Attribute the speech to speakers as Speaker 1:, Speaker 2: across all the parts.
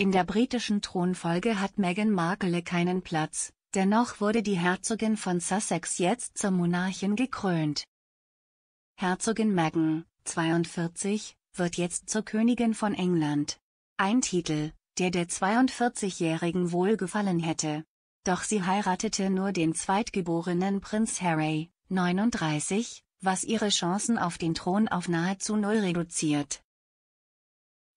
Speaker 1: In der britischen Thronfolge hat Meghan Markle keinen Platz, dennoch wurde die Herzogin von Sussex jetzt zur Monarchin gekrönt. Herzogin Meghan, 42, wird jetzt zur Königin von England. Ein Titel, der der 42-Jährigen wohlgefallen hätte. Doch sie heiratete nur den zweitgeborenen Prinz Harry, 39, was ihre Chancen auf den Thron auf nahezu null reduziert.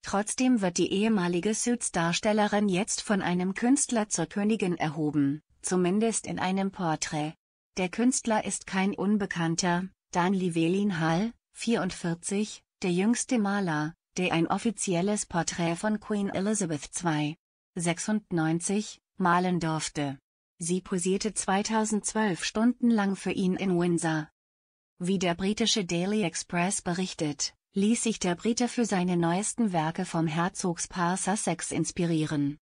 Speaker 1: Trotzdem wird die ehemalige Suits-Darstellerin jetzt von einem Künstler zur Königin erhoben, zumindest in einem Porträt. Der Künstler ist kein Unbekannter, Dan Livelin Hall, 44, der jüngste Maler, der ein offizielles Porträt von Queen Elizabeth II. 96 malen durfte. Sie posierte 2012 stundenlang für ihn in Windsor. Wie der britische Daily Express berichtet, ließ sich der Brite für seine neuesten Werke vom Herzogspaar Sussex inspirieren.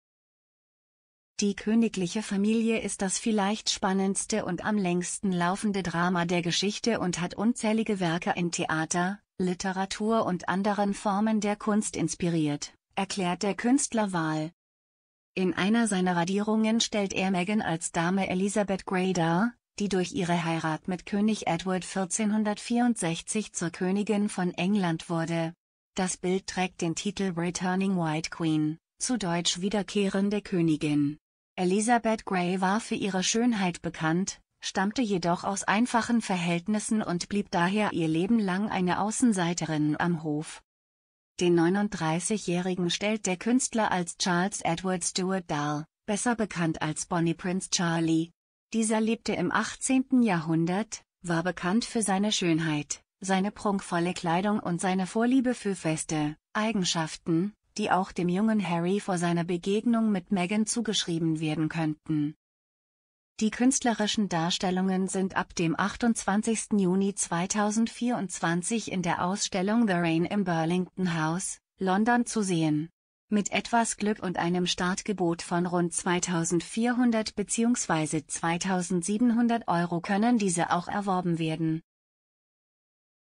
Speaker 1: Die königliche Familie ist das vielleicht spannendste und am längsten laufende Drama der Geschichte und hat unzählige Werke in Theater, Literatur und anderen Formen der Kunst inspiriert, erklärt der Künstler Wahl. In einer seiner Radierungen stellt er Meghan als Dame Elisabeth Grey dar, die durch ihre Heirat mit König Edward 1464 zur Königin von England wurde. Das Bild trägt den Titel Returning White Queen, zu Deutsch wiederkehrende Königin. Elizabeth Grey war für ihre Schönheit bekannt, stammte jedoch aus einfachen Verhältnissen und blieb daher ihr Leben lang eine Außenseiterin am Hof. Den 39-Jährigen stellt der Künstler als Charles Edward Stuart dar, besser bekannt als Bonnie Prince Charlie, dieser lebte im 18. Jahrhundert, war bekannt für seine Schönheit, seine prunkvolle Kleidung und seine Vorliebe für Feste, Eigenschaften, die auch dem jungen Harry vor seiner Begegnung mit Meghan zugeschrieben werden könnten. Die künstlerischen Darstellungen sind ab dem 28. Juni 2024 in der Ausstellung The Rain im Burlington House, London zu sehen mit etwas Glück und einem Startgebot von rund 2400 bzw. 2700 Euro können diese auch erworben werden